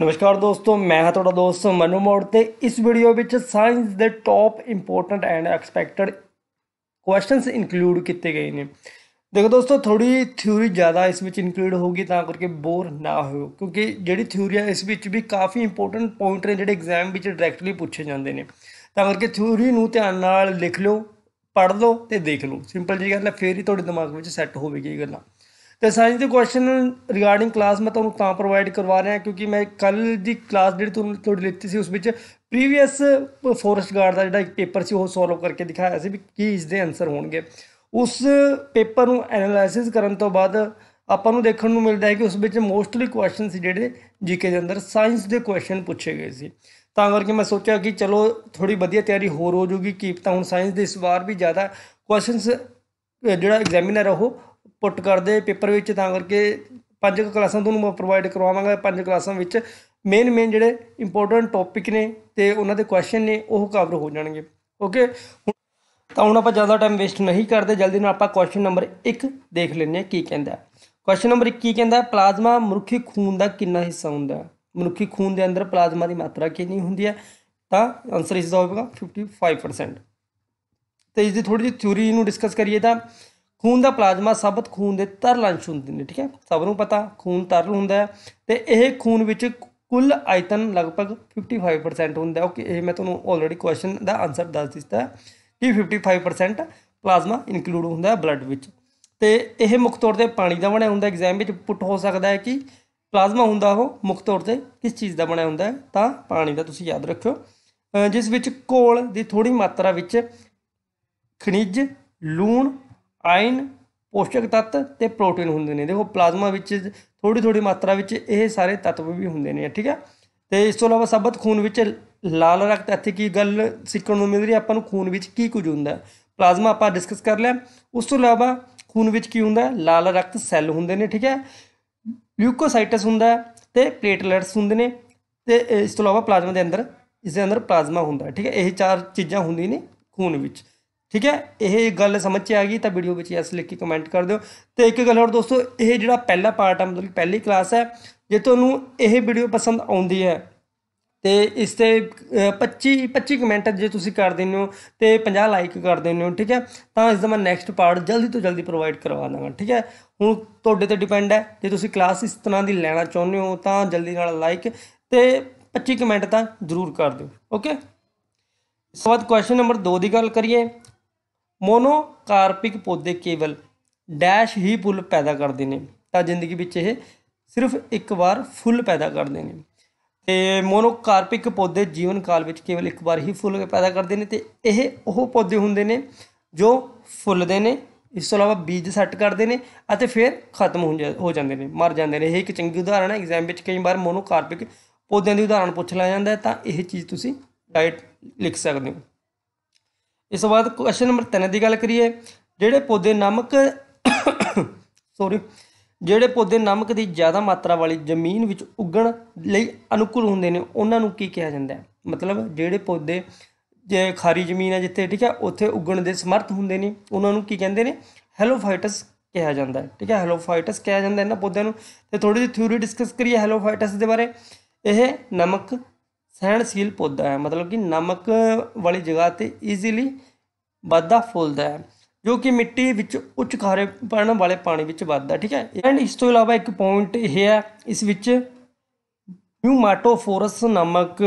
ਨਮਸਕਾਰ ਦੋਸਤੋ ਮੈਂ ਹਾਂ ਤੁਹਾਡਾ ਦੋਸਤ ਮਨੂ ਮੋੜ ਤੇ ਇਸ ਵੀਡੀਓ ਵਿੱਚ ਸਾਇੰਸ ਦੇ top important and expected questions include ਕੀਤੇ ਗਏ ਨੇ ਦੇਖੋ ਦੋਸਤੋ ਥੋੜੀ ਥਿਊਰੀ ਜ਼ਿਆਦਾ ਇਸ ਵਿੱਚ ਇਨਕਲੂਡ ਹੋਊਗੀ ਤਾਂ ਕਰਕੇ ਬੋਰ ਨਾ ਹੋਇਓ ਕਿਉਂਕਿ ਜਿਹੜੀ ਥਿਊਰੀ ਹੈ ਇਸ ਵਿੱਚ ਵੀ ਕਾਫੀ ਇੰਪੋਰਟੈਂਟ ਪੁਆਇੰਟ ਨੇ ਜਿਹੜੇ ਐਗਜ਼ਾਮ ਵਿੱਚ ਡਾਇਰੈਕਟਲੀ ਪੁੱਛੇ ਜਾਂਦੇ ਨੇ ਤਾਂ ਕਰਕੇ ਥਿਊਰੀ ਨੂੰ ਧਿਆਨ ਨਾਲ ਲਿਖ ਲਓ ਪੜ੍ਹ ਲਓ ਤੇ ਦੇਖ ਲਓ ਸਿੰਪਲ ਜੀ ਗੱਲ ਹੈ ਫੇਰ ਹੀ ਤੁਹਾਡੇ ਦਿਮਾਗ ਵਿੱਚ ਸੈੱਟ ਹੋਵੇਗੀ ਇਹ ਗੱਲਾਂ ਤੇ ਸਾਇੰਸ ਦੇ ਕੁਐਸਚਨ ਰਿਗਾਰਡਿੰਗ ਕਲਾਸ ਮੈਂ ਤੁਹਾਨੂੰ ਤਾਂ ਪ੍ਰੋਵਾਈਡ ਕਰਵਾ ਰਿਹਾ ਕਿਉਂਕਿ ਮੈਂ ਕੱਲ ਦੀ ਕਲਾਸ ਜਿਹੜੀ ਤੁਹਾਨੂੰ ਤੁਹਾਡੀ ਲਿੱਤੀ ਸੀ ਉਸ ਵਿੱਚ ਪ੍ਰੀਵੀਅਸ ਫੋਰੈਸਟ ਗਾਰਡ ਦਾ ਜਿਹੜਾ ਇੱਕ ਪੇਪਰ ਸੀ ਉਹ ਸੋਲਵ ਕਰਕੇ ਦਿਖਾਇਆ ਸੀ ਵੀ ਕੀ ਇਸ ਦੇ ਆਨਸਰ ਹੋਣਗੇ ਉਸ ਪੇਪਰ ਨੂੰ ਐਨਾਲਾਈਸਿਸ ਕਰਨ ਤੋਂ ਬਾਅਦ ਆਪਾਂ ਨੂੰ ਦੇਖਣ ਨੂੰ ਮਿਲਦਾ ਹੈ ਕਿ ਉਸ ਵਿੱਚ ਮੋਸਟਲੀ ਕੁਐਸਚਨ ਸੀ ਜਿਹੜੇ ਜੀਕੇ ਦੇ ਅੰਦਰ ਸਾਇੰਸ ਦੇ ਕੁਐਸਚਨ ਪੁੱਛੇ ਗਏ ਸੀ ਤਾਂ ਕਰਕੇ ਮੈਂ ਸੋਚਿਆ ਕਿ ਚਲੋ ਥੋੜੀ ਵਧੀਆ ਤਿਆਰੀ ਹੋਰ ਹੋ ਜੂਗੀ ਕੀਪ ਤਾਂ ਹੁਣ ਸਾਇੰਸ ਦੇ ਇਸ ਵਾਰ ਵੀ ਜ਼ਿਆਦਾ ਕੁਐਸਚਨਸ ਜਿਹੜਾ ਐਗਜ਼ਾਮੀਨਰ ਉਹ ਪੁੱਟ ਕਰਦੇ ਪੇਪਰ ਵਿੱਚ ਤਾਂ ਕਰਕੇ ਪੰਜ ਕਲਾਸਾਂ ਤੁਹਾਨੂੰ ਪ੍ਰੋਵਾਈਡ ਕਰਵਾਵਾਂਗਾ ਪੰਜ ਕਲਾਸਾਂ ਵਿੱਚ ਮੇਨ ਮੇਨ ਜਿਹੜੇ ਇੰਪੋਰਟੈਂਟ ਟੌਪਿਕ ਨੇ ਤੇ ਉਹਨਾਂ ਦੇ ਕੁਐਸਚਨ ਨੇ ਉਹ ਕਵਰ ਹੋ ਜਾਣਗੇ ਓਕੇ ਤਾਂ ਹੁਣ ਆਪਾਂ ਜ਼ਿਆਦਾ ਟਾਈਮ ਵੇਸਟ ਨਹੀਂ ਕਰਦੇ ਜਲਦੀ ਨਾਲ ਆਪਾਂ ਕੁਐਸਚਨ ਨੰਬਰ 1 ਦੇਖ ਲੈਂਦੇ ਹਾਂ ਕੀ ਕਹਿੰਦਾ ਕੁਐਸਚਨ ਨੰਬਰ 1 ਕੀ ਕਹਿੰਦਾ ਪਲਾਜ਼ਮਾ ਮਨੁੱਖੀ ਖੂਨ ਦਾ ਕਿੰਨਾ ਹਿੱਸਾ ਹੁੰਦਾ ਹੈ ਮਨੁੱਖੀ ਖੂਨ ਦੇ ਅੰਦਰ ਪਲਾਜ਼ਮਾ ਦੀ ਮਾਤਰਾ ਕਿੰਨੀ ਹੁੰਦੀ ਹੈ ਤਾਂ ਆਨਸਰ ਇਸ ਦਾ ਹੋਵੇਗਾ 55% ਤੇ ਇਸ ਦੀ ਥੋੜੀ ਜਿਹੀ ਥਿਊਰੀ ਨੂੰ ਡਿਸਕਸ ਕਰੀਏ ਤਾਂ ਖੂਨ ਦਾ ਪਲਾਜ਼ਮਾ ਸਾਬਤ ਖੂਨ ਦੇ ਤਰਲ ਅੰਸ਼ ਹੁੰਦੇ ਨੇ ਠੀਕ ਹੈ ਸਭ ਨੂੰ ਪਤਾ ਖੂਨ ਤਰਲ ਹੁੰਦਾ ਹੈ ਤੇ ਇਹ ਖੂਨ ਵਿੱਚ ਕੁੱਲ ਆਇਤਨ ਲਗਭਗ 55% ਹੁੰਦਾ ਓਕੇ ਇਹ ਮੈਂ ਤੁਹਾਨੂੰ ਆਲਰੇਡੀ ਕੁਐਸਚਨ ਦਾ ਆਨਸਰ ਦੱਸ ਦਿੱਤਾ ਕਿ 55% ਪਲਾਜ਼ਮਾ ਇਨਕਲੂਡ ਹੁੰਦਾ ਹੈ ਬਲੱਡ ਵਿੱਚ ਤੇ ਇਹ ਮੁੱਖ ਤੌਰ ਤੇ ਪਾਣੀ ਦਾ ਬਣਿਆ ਹੁੰਦਾ ਐਗਜ਼ਾਮ ਵਿੱਚ ਪੁੱਟ ਹੋ ਸਕਦਾ ਹੈ ਕਿ ਪਲਾਜ਼ਮਾ ਹੁੰਦਾ ਉਹ ਮੁੱਖ ਤੌਰ ਤੇ ਕਿਸ ਚੀਜ਼ ਦਾ ਬਣਿਆ ਹੁੰਦਾ ਹੈ ਤਾਂ ਪਾਣੀ ਦਾ ਤੁਸੀਂ ਯਾਦ ਰੱਖਿਓ ਜਿਸ ਵਿੱਚ ਕੋਲ ਦੀ ਥੋੜੀ ਮਾਤਰਾ ਵਿੱਚ ਖਣਿਜ ਲੂਣ ਆਇਨ ਪੋਸ਼ਕ ਤੱਤ ਤੇ ਪ੍ਰੋਟੀਨ ਹੁੰਦੇ ਨੇ ਦੇਖੋ ਪਲਾਜ਼ਮਾ ਵਿੱਚ ਥੋੜੀ ਥੋੜੀ ਮਾਤਰਾ ਵਿੱਚ ਇਹ ਸਾਰੇ ਤੱਤਵ ਵੀ ਹੁੰਦੇ ਨੇ ਠੀਕ ਹੈ ਤੇ ਇਸ ਤੋਂ ਇਲਾਵਾ ਸਬਤ ਖੂਨ ਵਿੱਚ ਲਾਲ ਰਕਤ ਇੱਥੇ ਕੀ ਗੱਲ ਸਿੱਖਣ ਨੂੰ ਮਿਲ ਰਹੀ ਆਪਾਂ ਨੂੰ ਖੂਨ ਵਿੱਚ ਕੀ ਕੁਝ ਹੁੰਦਾ ਪਲਾਜ਼ਮਾ ਆਪਾਂ ਡਿਸਕਸ ਕਰ ਲਿਆ ਉਸ ਤੋਂ ਇਲਾਵਾ ਖੂਨ ਵਿੱਚ ਕੀ ਹੁੰਦਾ ਲਾਲ ਰਕਤ ਸੈੱਲ ਹੁੰਦੇ ਨੇ ਠੀਕ ਹੈ ਲਿਊਕੋਸਾਈਟਸ ਹੁੰਦਾ ਤੇ ਪਲੇਟਲੈਟਸ ਹੁੰਦੇ ਨੇ ਤੇ ਇਸ ਤੋਂ ਇਲਾਵਾ ਪਲਾਜ਼ਮਾ ਦੇ ਅੰਦਰ ਇਸ ਦੇ ਅੰਦਰ ਪਲਾਜ਼ਮਾ ਹੁੰਦਾ ਠੀਕ ਹੈ ਇਹ ਚਾਰ ਚੀਜ਼ਾਂ ਹੁੰਦੀਆਂ ਨੇ ਖੂਨ ਵਿੱਚ ਠੀਕ ਹੈ ਇਹ ਗੱਲ ਸਮਝ ਚ ਆ ਗਈ ਤਾਂ ਵੀਡੀਓ ਵਿੱਚ ਯੈਸ ਲਿਖ ਕੇ ਕਮੈਂਟ ਕਰ ਦਿਓ ਤੇ ਇੱਕ ਗੱਲ ਹੋਰ ਦੋਸਤੋ ਇਹ ਜਿਹੜਾ ਪਹਿਲਾ ਪਾਰਟ ਆ ਮਤਲਬ ਪਹਿਲੀ ਕਲਾਸ ਹੈ ਜੇ ਤੁਹਾਨੂੰ ਇਹ ਵੀਡੀਓ ਪਸੰਦ ਆਉਂਦੀ ਹੈ ਤੇ ਇਸ ਤੇ 25 25 ਕਮੈਂਟ ਜੇ ਤੁਸੀਂ ਕਰ ਦਿੰਦੇ ਹੋ ਤੇ 50 ਲਾਈਕ ਕਰ ਦਿੰਦੇ ਹੋ ਠੀਕ ਹੈ ਤਾਂ ਇਸ ਦਾ ਮੈਂ ਨੈਕਸਟ ਪਾਰਟ ਜਲਦੀ ਤੋਂ ਜਲਦੀ ਪ੍ਰੋਵਾਈਡ ਕਰਵਾ ਦਾਂਗਾ ਠੀਕ ਹੈ ਹੁਣ ਤੁਹਾਡੇ ਤੇ ਡਿਪੈਂਡ ਹੈ ਜੇ ਤੁਸੀਂ ਕਲਾਸ ਇਸ ਤਰ੍ਹਾਂ ਦੀ ਲੈਣਾ ਚਾਹੁੰਦੇ ਹੋ ਤਾਂ ਜਲਦੀ ਨਾਲ ਲਾਈਕ ਤੇ 25 ਕਮੈਂਟ ਤਾਂ ਜ਼ਰੂਰ ਕਰ ਦਿਓ ਓਕੇ ਸਵਾਦ ਕੁਐਸਚਨ ਨੰਬਰ 2 ਦੀ ਗੱਲ ਕਰੀਏ ਮੋਨੋਕਾਰਪਿਕ ਪੌਦੇ ਕੇਵਲ ਡੈਸ਼ ਹੀ ਫੁੱਲ ਪੈਦਾ ਕਰਦੇ ਨੇ ਤਾਂ ਜ਼ਿੰਦਗੀ ਵਿੱਚ ਇਹ ਸਿਰਫ ਇੱਕ ਵਾਰ ਫੁੱਲ ਪੈਦਾ ਕਰਦੇ ਨੇ ਤੇ ਮੋਨੋਕਾਰਪਿਕ ਪੌਦੇ ਜੀਵਨ ਕਾਲ ਵਿੱਚ ਕੇਵਲ ਇੱਕ ਵਾਰ ਹੀ ਫੁੱਲ ਪੈਦਾ ਕਰਦੇ ਨੇ ਤੇ ਇਹ ਉਹ ਪੌਦੇ ਹੁੰਦੇ ਨੇ ਜੋ ਫੁੱਲਦੇ ਨੇ ਇਸ ਤੋਂ ਇਲਾਵਾ ਬੀਜ ਸੈੱਟ ਕਰਦੇ ਨੇ ਅਤੇ ਫਿਰ ਖਤਮ ਹੋ ਜਾਂਦੇ ਨੇ ਮਰ ਜਾਂਦੇ ਨੇ ਇਹ ਇੱਕ ਚੰਗੀ ਉਦਾਹਰਣ ਹੈ ਐਗਜ਼ਾਮ ਵਿੱਚ ਕਈ ਵਾਰ ਮੋਨੋਕਾਰਪਿਕ ਪੌਦਿਆਂ ਦੀ ਉਦਾਹਰਣ ਪੁੱਛ ਲਿਆ ਜਾਂਦਾ ਤਾਂ ਇਹ ਚੀਜ਼ ਤੁਸੀਂ ਲਿਖ ਸਕਦੇ ਹੋ ਇਸ ਤੋਂ ਬਾਅਦ ਕੁਐਸਚਨ ਨੰਬਰ 3 ਦੀ ਗੱਲ ਕਰੀਏ ਜਿਹੜੇ ਪੌਦੇ ਨਮਕ ਸੌਰੀ ਜਿਹੜੇ ਪੌਦੇ ਨਮਕ ਦੀ ਜ਼ਿਆਦਾ ਮਾਤਰਾ ਵਾਲੀ ਜ਼ਮੀਨ ਵਿੱਚ ਉੱਗਣ ਲਈ ਅਨੁਕੂਲ ਹੁੰਦੇ ਨੇ ਉਹਨਾਂ ਨੂੰ ਕੀ ਕਿਹਾ ਜਾਂਦਾ ਹੈ ਮਤਲਬ ਜਿਹੜੇ ਪੌਦੇ ਜੇ ਖਾਰੀ ਜ਼ਮੀਨ ਹੈ ਜਿੱਥੇ ਠੀਕ ਹੈ ਉੱਥੇ ਉੱਗਣ ਦੇ ਸਮਰਥ ਹੁੰਦੇ ਨੇ ਉਹਨਾਂ ਨੂੰ ਕੀ ਕਹਿੰਦੇ ਨੇ ਹੈਲੋਫਾਈਟਸ ਕਿਹਾ ਜਾਂਦਾ ਹੈ ਠੀਕ ਹੈ ਹੈਲੋਫਾਈਟਸ ਕਿਹਾ ਜਾਂਦਾ ਇਹਨਾਂ ਪੌਦਿਆਂ ਨੂੰ ਤੇ ਥੋੜੀ ਜਿਹੀ ਥਿਊਰੀ ਡਿਸਕਸ ਕਰੀਏ ਹੈਲੋਫਾਈਟਸ ਦੇ ਬਾਰੇ ਇਹ ਨਮਕ ਸਹਿਣਸ਼ੀਲ ਪੌਦਾ ਹੈ ਮਤਲਬ ਕਿ ਨਮਕ ਵਾਲੀ ਜਗ੍ਹਾ ਤੇ ਈਜ਼ੀਲੀ ਵੱਧਦਾ ਫੁੱਲਦਾ ਹੈ ਜੋ ਕਿ ਮਿੱਟੀ ਵਿੱਚ ਉੱਚ ਖਾਰੇ ਪਣ ਵਾਲੇ ਪਾਣੀ ਵਿੱਚ ਵੱਧਦਾ ਠੀਕ ਹੈ ਐਂਡ ਇਸ ਤੋਂ ਇਲਾਵਾ ਇੱਕ ਪੁਆਇੰਟ ਇਹ ਹੈ ਇਸ ਵਿੱਚ ਹਿਊਮਾਟੋਫੋਰਸ ਨਮਕ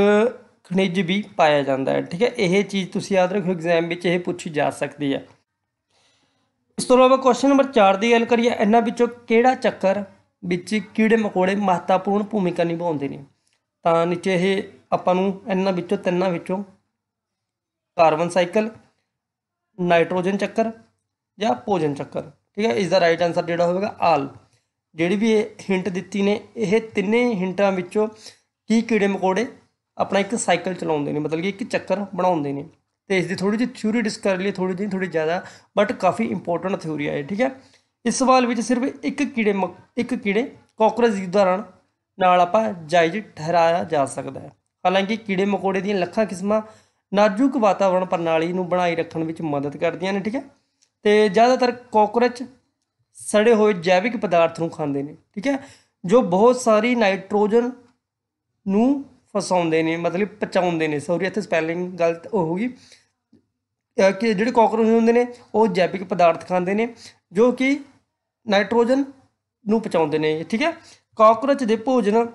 ਖਣਿਜ ਵੀ ਪਾਇਆ ਜਾਂਦਾ ਹੈ ਠੀਕ ਹੈ ਇਹ ਚੀਜ਼ ਤੁਸੀਂ ਯਾਦ ਰੱਖੋ ਐਗਜ਼ਾਮ ਵਿੱਚ ਇਹ ਪੁੱਛੀ ਜਾ ਸਕਦੀ ਹੈ ਇਸ ਤੋਂ ਇਲਾਵਾ ਕੁਐਸਚਨ ਨੰਬਰ 4 ਦੀ ਗੱਲ ਕਰੀਏ ਇਹਨਾਂ ਵਿੱਚੋਂ ਕਿਹੜਾ ਚੱਕਰ ਵਿੱਚ ਕੀੜੇ ਮਕੌੜੇ ਮਹੱਤਵਪੂਰਨ ਭੂਮਿਕਾ ਨਿਭਾਉਂਦੇ ਨੇ ਤਾਂ ਨੀਚੇ ਇਹ ਆਪਾਂ ਨੂੰ ਇਹਨਾਂ ਵਿੱਚੋਂ ਤਿੰਨਾਂ ਵਿੱਚੋਂ ਕਾਰਬਨ ਸਾਈਕਲ ਨਾਈਟ੍ਰੋਜਨ ਚੱਕਰ ਜਾਂ ਭੋਜਨ ਚੱਕਰ ਠੀਕ ਹੈ ਇਸ ਦਾ ਰਾਈਟ ਆਨਸਰ ਜਿਹੜਾ ਹੋਵੇਗਾ ਆਲ ਜਿਹੜੀ ਵੀ ਇਹ ਹਿੰਟ ਦਿੱਤੀ ਨੇ ਇਹ ਤਿੰਨੇ ਹਿੰਟਾਂ ਵਿੱਚੋਂ ਕੀ ਕੀੜੇ ਮਕੋੜੇ ਆਪਣਾ ਇੱਕ ਸਾਈਕਲ ਚਲਾਉਂਦੇ ਨੇ ਮਤਲਬ ਕਿ ਇੱਕ ਚੱਕਰ ਬਣਾਉਂਦੇ ਨੇ ਤੇ ਇਸ ਦੀ ਥੋੜੀ ਜਿਹੀ ਥਿਊਰੀ ਡਿਸਕਸ ਲਈ ਥੋੜੀ ਜਿਹੀ ਥੋੜੀ ਜ਼ਿਆਦਾ ਬਟ ਕਾਫੀ ਇੰਪੋਰਟੈਂਟ ਥਿਊਰੀ ਇਹ ਠੀਕ ਹੈ ਇਸ ਸਵਾਲ ਵਿੱਚ ਸਿਰਫ ਇੱਕ ਕੀੜੇ ਇੱਕ ਕੀੜੇ ਕਾਕਰੋਚ ਦੀ ਉਦਾਹਰਣ ਨਾਲ ਆਪਾਂ ਜਾਇਜ਼ ਠਹਿਰਾਇਆ ਜਾ ਸਕਦਾ ਹੈ ਹਾਲਾਂਕਿ ਕੀੜੇ ਮਕੋੜੇ ਦੀਆਂ ਲੱਖਾਂ ਕਿਸਮਾਂ ਨਾਜ਼ੁਕ ਵਾਤਾਵਰਣ ਪ੍ਰਣਾਲੀ ਨੂੰ ਬਣਾਈ ਰੱਖਣ ਵਿੱਚ ਮਦਦ ਕਰਦੀਆਂ ਨੇ ਠੀਕ ਹੈ ਤੇ ਜ਼ਿਆਦਾਤਰ ਕਾਕਰੋਚ ਸੜੇ ਹੋਏ ਜੈਵਿਕ ਪਦਾਰਥ ਨੂੰ ਖਾਂਦੇ ਨੇ ਠੀਕ ਹੈ ਜੋ ਬਹੁਤ ਸਾਰੀ ਨਾਈਟ੍ਰੋਜਨ ਨੂੰ ਫਸਾਉਂਦੇ ਨੇ ਮਤਲਬ ਪਚਾਉਂਦੇ ਨੇ ਸੌਰੀ ਇੱਥੇ ਸਪੈਲਿੰਗ ਗਲਤ ਹੋਊਗੀ ਕਿ ਜਿਹੜੇ ਕਾਕਰੋਚ ਹੁੰਦੇ ਨੇ ਉਹ ਜੈਵਿਕ ਪਦਾਰਥ ਖਾਂਦੇ ਨੇ ਜੋ ਕਿ ਨਾਈਟ੍ਰੋਜਨ ਨੂੰ ਪਚਾਉਂਦੇ ਨੇ ਠੀਕ ਹੈ ਕਾਕਰੋਚ ਦੇ ਭੋਜਨ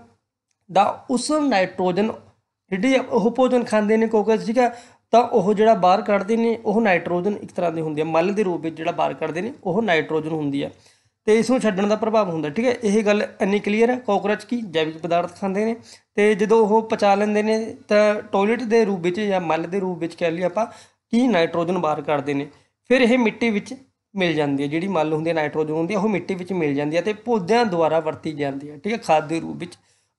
ਦਾ ਉਸ ਨਾਈਟ੍ਰੋਜਨ ਜਿਹੜੇ ਉਹ ਭੋਜਨ ਖਾਂਦੇ ਨੇ ਕੋਕਸ ਠੀਕ ਹੈ ਤਾਂ ਉਹ ਜਿਹੜਾ ਬਾਹਰ ਕੱਢਦੇ ਨੇ ਉਹ ਨਾਈਟ੍ਰੋਜਨ ਇੱਕ ਤਰ੍ਹਾਂ ਦੇ ਹੁੰਦੀ ਹੈ ਮਲ ਦੇ ਰੂਪ ਵਿੱਚ ਜਿਹੜਾ ਬਾਹਰ ਕੱਢਦੇ ਨੇ ਉਹ ਨਾਈਟ੍ਰੋਜਨ ਹੁੰਦੀ ਹੈ ਤੇ ਇਸ ਨੂੰ ਛੱਡਣ ਦਾ ਪ੍ਰਭਾਵ ਹੁੰਦਾ ਠੀਕ ਹੈ ਇਹ ਗੱਲ ਇੰਨੀ ਕਲੀਅਰ ਹੈ ਕੋਕਰਚ ਕੀ ਜੈਵਿਕ ਪਦਾਰਥ ਖਾਂਦੇ ਨੇ ਤੇ ਜਦੋਂ ਉਹ ਪਚਾ ਲੈਂਦੇ ਨੇ ਤਾਂ ਟਾਇਲਟ ਦੇ ਰੂਪ ਵਿੱਚ ਜਾਂ ਮਲ ਦੇ ਰੂਪ ਵਿੱਚ ਕਹਿ ਲਈ ਆਪਾਂ ਕੀ ਨਾਈਟ੍ਰੋਜਨ ਬਾਹਰ ਕੱਢਦੇ ਨੇ ਫਿਰ ਇਹ ਮਿੱਟੀ ਵਿੱਚ ਮਿਲ ਜਾਂਦੀ ਹੈ ਜਿਹੜੀ ਮਲ ਹੁੰਦੀ ਹੈ ਨਾਈਟ੍ਰੋਜਨ ਹੁੰਦੀ ਹੈ ਉਹ ਮਿੱਟੀ ਵਿੱਚ ਮਿਲ ਜਾਂਦੀ ਹੈ ਤੇ ਪੌਦਿਆਂ ਦੁਆਰਾ ਵਰਤੀ ਜਾਂਦੀ ਹੈ ਠੀਕ ਹੈ ਖਾਦ ਦੇ ਰੂਪ ਵਿੱਚ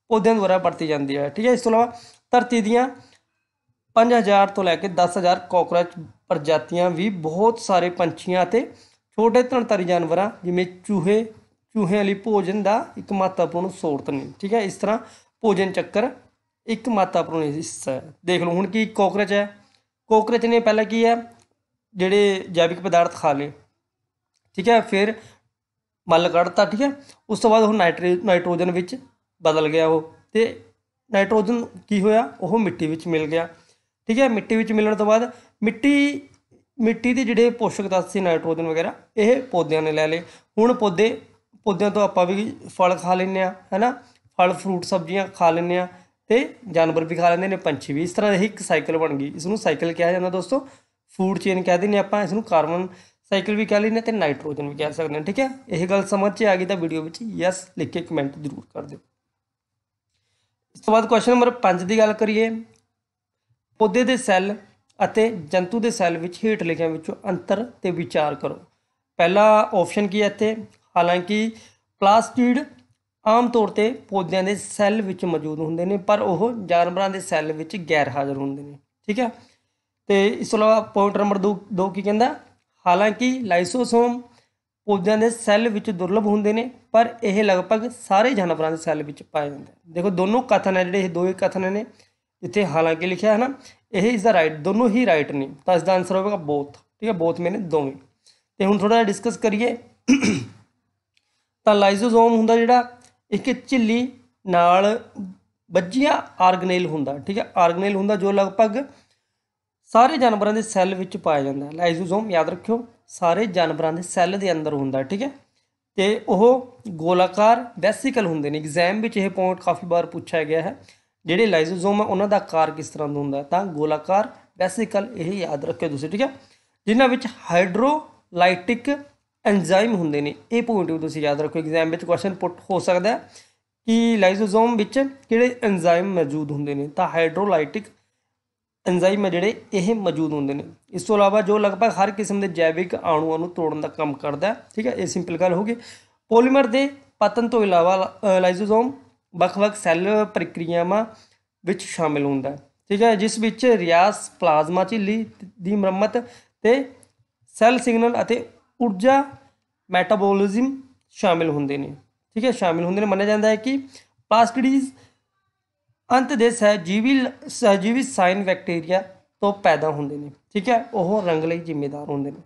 ਪੌਦਿਆਂ ਦੁਆਰਾ ਵਰਤੀ ਜਾਂਦੀ ਹੈ ਠੀਕ ਹੈ ਇਸ ਤੋਂ ਇਲਾਵਾ ਧਰਤੀ ਦੀਆਂ 5000 ਤੋਂ ਲੈ ਕੇ 10000 ਕਾਕਰੋਚ ਪ੍ਰਜਾਤੀਆਂ ਵੀ ਬਹੁਤ ਸਾਰੇ ਪੰਛੀਆਂ ਅਤੇ ਛੋਟੇ ਤਣਤਰੀ ਜਾਨਵਰਾਂ ਜਿਵੇਂ ਚੂਹੇ ਚੂਹਿਆਂ ਲਈ ਭੋਜਨ ਦਾ ਇੱਕ ਮਹੱਤਵਪੂਰਨ ਸਰੋਤ ਨੇ ਠੀਕ ਹੈ ਇਸ ਤਰ੍ਹਾਂ ਭੋਜਨ ਚੱਕਰ ਇੱਕ ਮਹੱਤਵਪੂਰਨ ਹਿੱਸਾ ਦੇਖ ਲਓ ਹੁਣ ਕੀ ਕੋਕਰਚ ਹੈ ਕੋਕਰਚ ਨੇ ਪਹਿਲਾਂ ਕੀ ਹੈ ਜਿਹੜੇ ਜੈਵਿਕ ਪਦਾਰਥ ਖਾ ਲਏ ਠੀਕ ਹੈ ਫਿਰ ਮਲ ਕੱਢਤਾ ਠੀਕ ਹੈ ਉਸ ਤੋਂ ਬਾਅਦ ਉਹ ਨਾਈਟ੍ਰੋਜਨ ਵਿੱਚ ਬਦਲ ਗਿਆ ਉਹ ਤੇ ਨਾਈਟ੍ਰੋਜਨ ਕੀ ਹੋਇਆ ਉਹ ਮਿੱਟੀ ਵਿੱਚ ਮਿਲ ਗਿਆ ਠੀਕ ਹੈ ਮਿੱਟੀ ਵਿੱਚ ਮਿਲਣ ਤੋਂ ਬਾਅਦ ਮਿੱਟੀ ਮਿੱਟੀ ਦੇ ਜਿਹੜੇ ਪੋਸ਼ਕ ਤੱਤ ਸੀ ਨਾਈਟ੍ਰੋਜਨ ਵਗੈਰਾ ਇਹ ਪੌਦਿਆਂ ਨੇ ਲੈ ਲਏ ਹੁਣ ਪੌਦੇ ਪੌਦਿਆਂ ਤੋਂ ਆਪਾਂ ਵੀ ਫਲ ਖਾ ਲੈਂਦੇ ਆ ਹੈਨਾ ਫਲ ਫਰੂਟ ਸਬਜ਼ੀਆਂ ਖਾ ਲੈਂਦੇ ਆ ਤੇ ਜਾਨਵਰ ਵੀ ਖਾ ਲੈਂਦੇ ਨੇ ਪੰਛੀ ਵੀ ਇਸ ਤਰ੍ਹਾਂ ਇਹ ਇੱਕ ਸਾਈਕਲ ਬਣ ਗਈ ਇਸ ਨੂੰ ਸਾਈਕਲ ਕਿਹਾ ਜਾਂਦਾ ਦੋਸਤੋ ਫੂਡ ਚੇਨ ਕਹਿ ਨੇ ਆਪਾਂ ਇਸ ਨੂੰ ਕਾਰਬਨ ਸਾਈਕਲ ਵੀ ਕਹਿ ਲੈਂਦੇ ਤੇ ਨਾਈਟ੍ਰੋਜਨ ਵੀ ਕਹਿ ਸਕਦੇ ਆ ਠੀਕ ਹੈ ਇਹ ਗੱਲ ਸਮਝ 'ਚ ਆ ਗਈ ਤਾਂ ਵੀਡੀਓ ਵਿੱਚ ਯੈਸ ਲਿਖ ਕੇ ਕਮੈਂਟ ਜ਼ਰੂਰ ਕਰ ਦਿਓ ਇਸ ਤੋਂ ਬਾਅਦ ਕੁਐਸਚਨ ਨੰਬਰ 5 ਦੀ ਗੱਲ ਕਰੀਏ ਪੌਦੇ ਦੇ ਸੈੱਲ ਅਤੇ ਜੰਤੂ ਦੇ ਸੈੱਲ ਵਿੱਚ ਹੇਠ ਲਿਖਿਆਂ ਵਿੱਚੋਂ ਅੰਤਰ ਤੇ ਵਿਚਾਰ ਕਰੋ ਪਹਿਲਾ ਆਪਸ਼ਨ ਕੀ ਹੈ ਇੱਥੇ ਹਾਲਾਂਕਿ ਪਲਾਸਟਿਡ ਆਮ ਤੌਰ ਤੇ ਪੌਦਿਆਂ ਦੇ ਸੈੱਲ ਵਿੱਚ ਮੌਜੂਦ ਹੁੰਦੇ ਨੇ ਪਰ ਉਹ ਜਾਨਵਰਾਂ ਦੇ ਸੈੱਲ ਵਿੱਚ ਗੈਰ ਹਾਜ਼ਰ ਹੁੰਦੇ ਨੇ ਠੀਕ ਹੈ ਤੇ ਇਸ ਤੋਂ ਇਲਾਵਾ ਪੁਆਇੰਟ ਨੰਬਰ 2 ਕੀ ਕਹਿੰਦਾ ਹਾਲਾਂਕਿ ਲਾਈਸੋਸੋਮ ਪੌਦਿਆਂ ਦੇ ਸੈੱਲ ਵਿੱਚ ਦੁਰਲਭ ਹੁੰਦੇ ਨੇ ਪਰ ਇਹ ਲਗਭਗ ਸਾਰੇ ਜਾਨਵਰਾਂ ਦੇ ਸੈੱਲ ਵਿੱਚ ਪਾਏ ਜਾਂਦੇ ਦੇਖੋ ਦੋਨੋਂ ਕਥਨ ਹੈ ਜਿਹੜੇ ਇਹ ਦੋਏ ਕਥਨ ਨੇ ਇੱਥੇ ਹਾਲਾਂਕਿ ਲਿਖਿਆ ਹੈ ਨਾ ਇਹ ਇਸ ਦਾ ਰਾਈਟ ਦੋਨੋਂ ਹੀ ਰਾਈਟ ਨੇ ਤਾਂ ਇਸ ਦਾ ਆਨਸਰ ਹੋਵੇਗਾ ਬੋਥ ਠੀਕ ਹੈ ਬੋਥ ਮੈਨੇ ਦੋਵੇਂ ਤੇ ਹੁਣ ਥੋੜਾ ਜਿਹਾ ਡਿਸਕਸ ਕਰੀਏ ਤਾਂ ਲਾਈਸੋਸੋਮ ਹੁੰਦਾ ਜਿਹੜਾ ਇੱਕ ਝਿੱਲੀ ਨਾਲ ਬੱਜੀਆਂ ਆਰਗਨੇਲ ਹੁੰਦਾ ਠੀਕ ਹੈ ਆਰਗਨੇਲ ਹੁੰਦਾ ਜੋ ਲਗਭਗ ਸਾਰੇ ਜਾਨਵਰਾਂ ਦੇ ਸੈੱਲ ਵਿੱਚ ਪਾਇਆ ਜਾਂਦਾ ਹੈ ਲਾਈਸੋਸੋਮ ਯਾਦ ਰੱਖਿਓ ਸਾਰੇ ਜਾਨਵਰਾਂ ਦੇ ਸੈੱਲ ਦੇ ਅੰਦਰ ਹੁੰਦਾ ਠੀਕ ਹੈ ਤੇ ਉਹ ਗੋਲਾਕਾਰ ਵੈਸਿਕਲ ਹੁੰਦੇ ਨੇ ਐਗਜ਼ਾਮ ਵਿੱਚ ਇਹ ਪੁਆਇੰਟ ਕਾਫੀ ਵਾਰ ਪੁੱਛਿਆ ਗਿਆ ਹੈ ਜਿਹੜੇ ਲਾਈਜ਼ੋਸੋਮ ਹੈ ਉਹਨਾਂ ਦਾ ਆਕਾਰ ਕਿਸ ਤਰ੍ਹਾਂ ਦਾ ਹੁੰਦਾ ਤਾਂ ਗੋਲਾਕਾਰ ਵੈਸਿਕਲ ਇਹ ਯਾਦ ਰੱਖਿਓ ਤੁਸੀਂ ਠੀਕ ਹੈ ਜਿਨ੍ਹਾਂ ਵਿੱਚ ਹਾਈਡਰੋਲਾਈਟਿਕ ਐਂਜ਼ਾਈਮ ਹੁੰਦੇ ਨੇ ਇਹ ਪੁਆਇੰਟ ਵੀ ਤੁਸੀਂ ਯਾਦ ਰੱਖੋ ਐਗਜ਼ਾਮ ਵਿੱਚ ਕੁਐਸਚਨ ਪੁੱਟ ਹੋ ਸਕਦਾ ਹੈ ਕਿ ਲਾਈਜ਼ੋਸੋਮ ਵਿੱਚ ਕਿਹੜੇ ਐਂਜ਼ਾਈਮ ਮੌਜੂਦ ਹੁੰਦੇ ਨੇ ਤਾਂ ਹਾਈਡਰੋਲਾਈਟਿਕ ਐਂਜ਼ਾਈਮ ਜਿਹੜੇ ਇਹ ਮੌਜੂਦ ਹੁੰਦੇ ਨੇ ਇਸ ਤੋਂ ਇਲਾਵਾ ਜੋ ਲਗਭਗ ਹਰ ਕਿਸਮ ਦੇ ਜੈਵਿਕ ਆਣੂਆਂ ਨੂੰ ਤੋੜਨ ਦਾ ਕੰਮ ਕਰਦਾ ਠੀਕ ਹੈ ਇਹ ਸਿੰਪਲ ਗੱਲ ਹੋ ਗਈ ਪੋਲੀਮਰ ਦੇ ਪਤਨ ਤੋਂ ਇਲਾਵਾ ਲਾਈਸੋਜੋਮ ਵੱਖ-ਵੱਖ ਸੈੱਲ ਪ੍ਰਕਿਰਿਆਵਾਂ ਵਿੱਚ ਸ਼ਾਮਿਲ ਹੁੰਦਾ ਠੀਕ ਹੈ ਜਿਸ ਵਿੱਚ ਰਿਆਸ ਪਲਾਜ਼ਮਾ ਝਿੱਲੀ ਦੀ ਮੁਰੰਮਤ ਤੇ ਸੈੱਲ ਸਿਗਨਲ ਅਤੇ ਊਰਜਾ ਮੈਟਾਬੋਲਿਜ਼ਮ ਸ਼ਾਮਿਲ ਹੁੰਦੇ ਨੇ ਠੀਕ ਹੈ ਸ਼ਾਮਿਲ ਹੁੰਦੇ ਨੇ ਮੰਨਿਆ ਜਾਂਦਾ ਹੈ ਕਿ ਪਲਾਸਟਿਡੀਜ਼ ਅੰਤ ਦੇ ਸਹਿਜੀਵੀ ਸਹਿਜੀਵੀ ਸਾਈਨ ਬੈਕਟੀਰੀਆ ਤੋਂ ਪੈਦਾ ਹੁੰਦੇ ਨੇ ਠੀਕ ਹੈ ਉਹ ਰੰਗ ਲਈ ਜ਼ਿੰਮੇਦਾਰ ਹੁੰਦੇ ਨੇ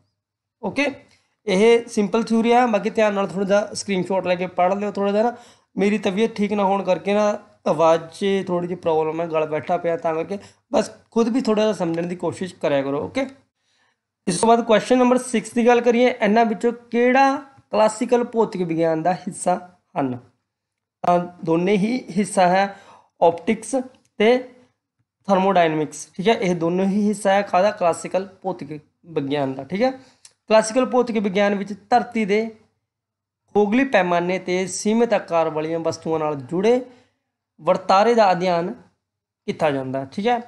ਓਕੇ ਇਹ ਸਿੰਪਲ ਥਿਊਰੀ ਆ ਬਾਕੀ ਧਿਆਨ ਨਾਲ ਥੋੜਾ ਜਿਹਾ ਸਕਰੀਨਸ਼ਾਟ ਲੈ ਕੇ ਪੜ੍ਹ ਲਿਓ ਥੋੜਾ ਜਿਹਾ ਨਾ ਮੇਰੀ ਤਬੀਅਤ ਠੀਕ ਨਾ ਹੋਣ ਕਰਕੇ ਨਾ ਆਵਾਜ਼ 'ਚ ਥੋੜੀ ਜਿਹੀ ਪ੍ਰੋਬਲਮ ਹੈ ਗਲ ਬੈਠਾ ਪਿਆ ਤਾਂ ਕਰਕੇ ਬਸ ਖੁਦ ਵੀ ਥੋੜਾ ਜਿਹਾ ਸਮਝਣ ਦੀ ਕੋਸ਼ਿਸ਼ ਕਰਿਆ ਕਰੋ ਓਕੇ ਇਸ ਤੋਂ ਬਾਅਦ ਕੁਐਸਚਨ ਨੰਬਰ 6 ਦੀ ਗੱਲ ਕਰੀਏ ਇਹਨਾਂ ਵਿੱਚੋਂ ਕਿਹੜਾ ਕਲਾਸੀਕਲ ਭੌਤਿਕ ਵਿਗਿਆਨ ਦਾ ਹਿੱਸਾ ਹਨ ਤਾਂ ਦੋਨੇ ਹੀ ਹਿੱਸਾ ਹੈ ਆਪਟਿਕਸ ਤੇ ਥਰਮੋਡਾਇਨਾਮਿਕਸ ਠੀਕ ਹੈ ਇਹ ਦੋਨੋਂ ਹੀ ਹਿੱਸਾ ਹੈ ਕਾਹਦਾ ਕਲਾਸੀਕਲ ਭੌਤਿਕ ਵਿਗਿਆਨ ਦਾ ਠੀਕ ਹੈ ਕਲਾਸੀਕਲ ਭੌਤਿਕ ਵਿਗਿਆਨ ਵਿੱਚ ਧਰਤੀ ਦੇ ਖੋਗਲੀ ਪੈਮਾਨੇ ਤੇ ਸੀਮਿਤ ਆਕਾਰ ਵਾਲੀਆਂ ਵਸਤੂਆਂ ਨਾਲ ਜੁੜੇ ਵਰਤਾਰੇ ਦਾ ਅਧਿਐਨ ਕੀਤਾ ਜਾਂਦਾ ਠੀਕ ਹੈ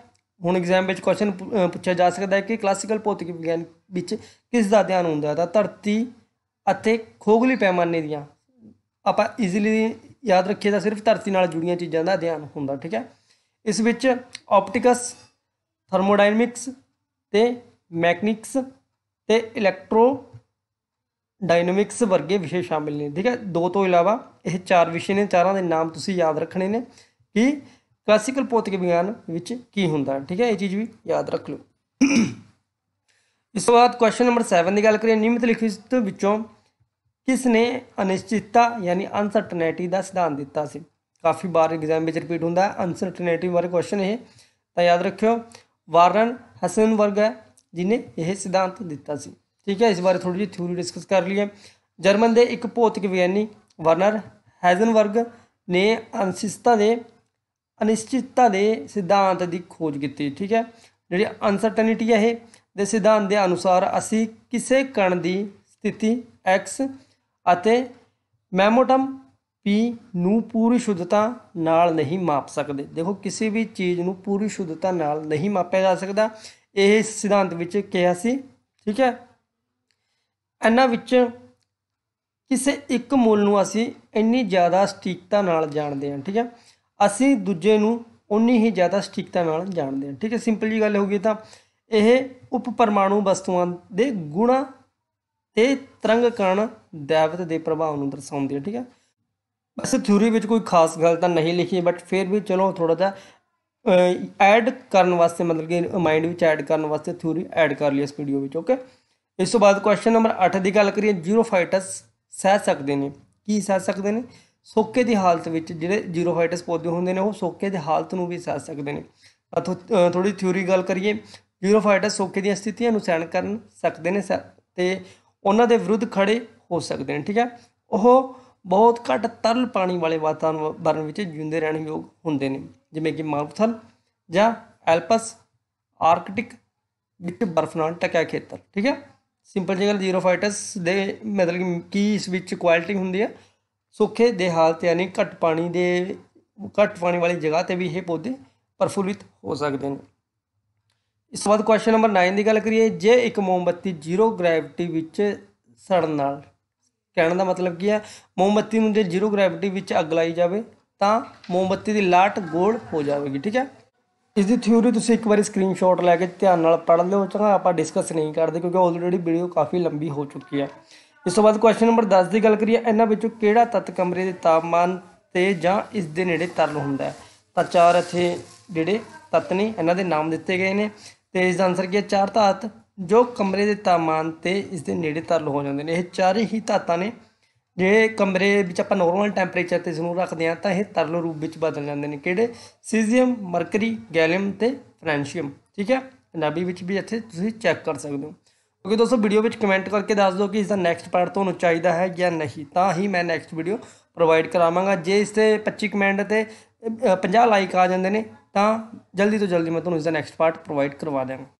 ਹੁਣ ਐਗਜ਼ਾਮ ਵਿੱਚ ਕੁਐਸਚਨ ਪੁੱਛਿਆ ਜਾ ਸਕਦਾ ਹੈ ਕਿ ਕਲਾਸੀਕਲ ਭੌਤਿਕ ਵਿਗਿਆਨ ਵਿੱਚ ਕਿਸ ਦਾ ਅਧਿਐਨ ਹੁੰਦਾ ਹੈ ਤਾਂ ਧਰਤੀ ਅਤੇ ਖੋਗਲੀ ਪੈਮਾਨੇ ਦੀਆਂ ਆਪਾਂ ਈਜ਼ੀਲੀ ਯਾਦ ਰੱਖਿਆ ਤਾਂ ਸਿਰਫ ਧਰਤੀ ਨਾਲ ਜੁੜੀਆਂ ਚੀਜ਼ਾਂ ਦਾ ਅਧਿਐਨ ਹੁੰਦਾ ਠੀਕ ਹੈ ਇਸ ਵਿੱਚ ਆਪਟਿਕਸ ਥਰਮੋਡਾਇਨਾਮਿਕਸ ਤੇ ਮੈਕਨਿਕਸ ਤੇ ਇਲੈਕਟ੍ਰੋ ਡਾਇਨਾਮਿਕਸ ਵਰਗੇ ਵਿਸ਼ੇ ਸ਼ਾਮਿਲ ਨੇ ਠੀਕ ਹੈ ਦੋ ਤੋਂ ਇਲਾਵਾ ਇਹ ਚਾਰ ਵਿਸ਼ੇ ਨੇ ਚਾਰਾਂ ਦੇ ਨਾਮ ਤੁਸੀਂ ਯਾਦ ਰੱਖਣੇ ਨੇ ਕਿ ਕਲਾਸਿਕਲ ਭੌਤਿਕ ਵਿਗਿਆਨ ਵਿੱਚ ਕੀ ਹੁੰਦਾ ਠੀਕ ਹੈ ਇਹ ਚੀਜ਼ ਵੀ ਯਾਦ ਰੱਖ ਲਓ ਇਸ ਤੋਂ ਬਾਅਦ ਕੁਐਸਚਨ ਨੰਬਰ 7 ਦੀ ਗੱਲ ਕਰੀਏ ਨਿਯਮਿਤ ਲਿਖਿਤ ਵਿੱਚੋਂ ਕਿਸ ਨੇ ਅਨਿਸ਼ਚਿਤਤਾ ਯਾਨੀ ਅਨਸਰਟਨਿਟੀ ਦਾ ਸਿਧਾਂਤ ਦਿੱਤਾ ਸੀ ਕਾਫੀ ਵਾਰ ਐਗਜ਼ਾਮ ਵਿੱਚ ਰਿਪੀਟ ਹੁੰਦਾ ਹੈ ਅਨਸਰਟਨਿਟੀ ਬਾਰੇ ਕੁਐਸਚਨ ਇਹ ਤਾਂ ਯਾਦ ਰੱਖਿਓ ਵਾਰਨ ਵਰਗ ਹੈ ਜਿਨੇ ਇਹ ਸਿਧਾਂਤ ਦਿੱਤਾ ਸੀ ਠੀਕ ਹੈ ਇਸ ਬਾਰੇ ਥੋੜੀ ਜਿਹੀ ਥਿਊਰੀ ਡਿਸਕਸ ਕਰ ਲਈਏ ਜਰਮਨ ਦੇ ਇੱਕ ਭੌਤਿਕ ਵਿਗਿਆਨੀ ਹੈਜ਼ਨ ਵਰਗ ਨੇ ਅਨਿਸ਼ਚਿਤਤਾ ਦੇ ਅਨਿਸ਼ਚਿਤਤਾ ਦੇ ਸਿਧਾਂਤ ਦੀ ਖੋਜ ਕੀਤੀ ਠੀਕ ਹੈ ਜਿਹੜੀ ਅਨਸਰਟਨਿਟੀ ਹੈ ਇਹ ਦੇ ਸਿਧਾਂਤ ਦੇ ਅਨੁਸਾਰ ਅਸੀਂ ਕਿਸੇ ਕਣ ਦੀ ਸਥਿਤੀ x ਅਤੇ ਮੈਮੋਟਮ ਪੀ ਨੂੰ ਪੂਰੀ ਸ਼ੁੱਧਤਾ ਨਾਲ ਨਹੀਂ ਮਾਪ ਸਕਦੇ ਦੇਖੋ ਕਿਸੇ ਵੀ ਚੀਜ਼ ਨੂੰ ਪੂਰੀ ਸ਼ੁੱਧਤਾ ਨਾਲ ਨਹੀਂ ਮਾਪਿਆ ਜਾ ਸਕਦਾ ਇਹ ਸਿਧਾਂਤ ਵਿੱਚ ਕਿਹਾ ਸੀ ਠੀਕ ਹੈ ਇਹਨਾਂ ਵਿੱਚ ਕਿਸੇ ਇੱਕ ਮੁੱਲ ਨੂੰ ਅਸੀਂ ਇੰਨੀ ਜ਼ਿਆਦਾ ਸਟੀਕਤਾ ਨਾਲ ਜਾਣਦੇ ਹਾਂ ਠੀਕ ਹੈ ਅਸੀਂ ਦੂਜੇ ਨੂੰ ਉਨੀ ਹੀ ਜ਼ਿਆਦਾ ਸਟੀਕਤਾ ਨਾਲ ਜਾਣਦੇ ਹਾਂ ਠੀਕ ਹੈ ਸਿੰਪਲ ਜੀ ਗੱਲ ਹੋ ਗਈ ਤਾਂ ਇਹ ਉਪ ਪਰਮਾਣੂ ਵਸਤੂਆਂ ਦੇ ਗੁਣਾ ਇਹ ਤਰੰਗ ਕਣ ਦੇਵਤ ਦੇ ਪ੍ਰਭਾਵ ਨੂੰ ਦਰਸਾਉਂਦੀ ਹੈ ਠੀਕ ਹੈ ਬਸ ਥਿਊਰੀ ਵਿੱਚ ਕੋਈ ਖਾਸ ਗੱਲ ਤਾਂ ਨਹੀਂ ਲਿਖੀ ਬਟ ਫਿਰ ਵੀ ਚਲੋ ਥੋੜਾ ਜਿਹਾ ਐਡ ਕਰਨ ਵਾਸਤੇ ਮਤਲਬ ਕਿ ਮਾਈਂਡ ਵਿੱਚ ਐਡ ਕਰਨ ਵਾਸਤੇ ਥਿਊਰੀ ਐਡ ਕਰ ਲਈ ਇਸ ਵੀਡੀਓ ਵਿੱਚ ਓਕੇ ਇਸ ਤੋਂ ਬਾਅਦ ਕੁਐਸਚਨ ਨੰਬਰ 8 ਦੀ ਗੱਲ ਕਰੀਏ ਜ਼ੀਰੋ ਫਾਈਟਸ ਸਹਿ ਸਕਦੇ ਨੇ ਕੀ ਸਹਿ ਸਕਦੇ ਨੇ ਸੋਕੇ ਦੀ ਹਾਲਤ ਵਿੱਚ ਜਿਹੜੇ ਜ਼ੀਰੋ ਫਾਈਟਸ ਪੌਦੇ ਹੁੰਦੇ ਨੇ ਉਹ ਸੋਕੇ ਦੀ ਹਾਲਤ ਨੂੰ ਵੀ ਸਹਿ ਸਕਦੇ ਨੇ ਥੋੜੀ ਥਿਊਰੀ ਗੱਲ ਕਰੀਏ ਜ਼ੀਰੋ ਫਾਈਟਸ ਸੋਕੇ ਦੀਆਂ ਸਥਿਤੀਆਂ ਨੂੰ ਸਹਿਣ ਕਰਨ ਸਕਦੇ ਨੇ ਤੇ ਉਹਨਾਂ ਦੇ ਵਿਰੁੱਧ ਖੜੇ ਹੋ ਸਕਦੇ ਨੇ ਠੀਕ ਹੈ ਉਹ ਬਹੁਤ ਘੱਟ ਤਰਲ ਪਾਣੀ ਵਾਲੇ ਵਾਤਾਵਰਣ ਵਿੱਚ ਜਿਉਂਦੇ ਰਹਿਣ ਯੋਗ ਹੁੰਦੇ ਨੇ ਜਿਵੇਂ ਕਿ ਮਾਰੂਥਲ ਜਾਂ ਐਲਪਸ ਆਰਕਟਿਕ ਵਿੱਚ ਬਰਫ਼ ਨਾਲ ਟਕਿਆ ਖੇਤਰ ਠੀਕ ਹੈ ਸਿੰਪਲ ਜ਼ੀਰੋ ਜ਼ੀਰੋਫਾਈਟਸ ਦੇ ਮਤਲਬ ਕਿ ਇਸ ਵਿੱਚ ਕੁਆਲਿਟੀ ਹੁੰਦੀ ਹੈ ਸੁੱਕੇ ਦੇ ਹਾਲਤ ਯਾਨੀ ਘੱਟ ਪਾਣੀ ਦੇ ਘੱਟ ਪਾਣੀ ਵਾਲੀ ਜਗ੍ਹਾ ਤੇ ਵੀ ਇਹ ਪੌਦੇ ਪਰਫੁੱਲਿਤ ਹੋ ਸਕਦੇ ਨੇ ਇਸ ਤੋਂ ਬਾਅਦ ਕੁਐਸਚਨ ਨੰਬਰ 9 ਦੀ ਗੱਲ ਕਰੀਏ ਜੇ ਇੱਕ ਮੋਮਬੱਤੀ ਜ਼ੀਰੋ ਗ੍ਰੈਵਿਟੀ ਵਿੱਚ ਸੜਨ ਨਾਲ ਕਹਿਣ ਦਾ ਮਤਲਬ ਕੀ ਹੈ ਮੋਮਬੱਤੀ ਨੂੰ ਜੇ ਜ਼ੀਰੋ ਗ੍ਰੈਵਿਟੀ ਵਿੱਚ ਅੱਗ ਲਾਈ ਜਾਵੇ ਤਾਂ ਮੋਮਬੱਤੀ ਦੀ ਲਾਟ ਗੋਲ ਹੋ ਜਾਵੇਗੀ ਠੀਕ ਹੈ ਇਸ ਦੀ ਥਿਊਰੀ ਤੁਸੀਂ ਇੱਕ ਵਾਰੀ ਸਕਰੀਨਸ਼ਾਟ ਲੈ ਕੇ ਧਿਆਨ ਨਾਲ ਪੜ੍ਹ ਲਿਓ ਚੰਗਾ ਆਪਾਂ ਡਿਸਕਸ ਨਹੀਂ ਕਰਦੇ ਕਿਉਂਕਿ ਆਲਰੇਡੀ ਵੀਡੀਓ ਕਾਫੀ ਲੰਬੀ ਹੋ ਚੁੱਕੀ ਹੈ ਇਸ ਤੋਂ ਬਾਅਦ ਕੁਐਸਚਨ ਨੰਬਰ 10 ਦੀ ਗੱਲ ਕਰੀਏ ਇਹਨਾਂ ਵਿੱਚੋਂ ਕਿਹੜਾ ਤੱਤ ਕਮਰੇ ਦੇ ਤਾਪਮਾਨ ਤੇ ਜਾਂ ਇਸ ਦੇ ਨੇੜੇ ਤਰਲ ਹੁੰਦਾ ਹੈ ਤਾਂ ਚਾਰ ਇੱਥੇ ਜਿਹੜੇ ਤੱਤ ਨੇ ਇਹਨਾਂ ਦੇ ਨਾਮ ਦਿੱਤੇ ਗਏ ਨੇ ਤੇ ਇਸ ਦਾ ਆਨਸਰ ਕੀ ਹੈ ਚਾਰ ਧਾਤ ਜੋ ਕਮਰੇ ਦੇ ਤਾਪਮਾਨ ਤੇ ਇਸ ਦੇ ਨੇੜੇ ਤਰਲ ਹੋ ਜਾਂਦੇ ਨੇ ਇਹ ਚਾਰ ਹੀ ਧਾਤਾਂ ਨੇ ਜੇ ਕਮਰੇ ਵਿੱਚ ਆਪਾਂ ਨੋਰਮਲ ਟੈਂਪਰੇਚਰ ਤੇ ਇਸ ਨੂੰ ਰੱਖਦੇ ਹਾਂ ਤਾਂ ਇਹ ਤਰਲ ਰੂਪ ਵਿੱਚ ਬਦਲ ਜਾਂਦੇ ਨੇ ਕਿਹੜੇ ਸੀਜ਼ੀਅਮ ਮਰਕਰੀ ਗੈਲੀਅਮ ਤੇ ਫ੍ਰੈਂਸ਼ੀਅਮ ਠੀਕ ਹੈ ਪੰਜਾਬੀ ਵਿੱਚ ਵੀ ਇੱਥੇ ਤੁਸੀਂ ਚੈੱਕ ਕਰ ਸਕਦੇ ਹੋ ਓਕੇ ਦੋਸਤੋ ਵੀਡੀਓ ਵਿੱਚ ਕਮੈਂਟ ਕਰਕੇ ਦੱਸ ਦਿਓ ਕਿ ਇਸ ਦਾ ਨੈਕਸਟ ਪਾਰਟ ਤੁਹਾਨੂੰ ਚਾਹੀਦਾ ਹੈ ਜਾਂ ਨਹੀਂ ਤਾਂ ਹੀ ਮੈਂ ਨੈਕਸਟ ਵੀਡੀਓ ਪ੍ਰੋਵਾਈਡ ਕਰਾਵਾਂਗਾ ਜੇ ਇਸ ਤੇ 25 ਕਮੈਂਟ ਤੇ 50 ਲਾਈਕ ਆ ਜਾਂਦੇ ਨੇ ਤਾਂ ਜਲਦੀ ਤੋਂ ਜਲਦੀ ਮੈਂ ਤੁਹਾਨੂੰ ਇਸ ਦਾ ਨੈਕਸਟ ਪਾਰਟ ਪ੍ਰੋਵਾਈਡ ਕਰਵਾ ਦਿਆਂਗਾ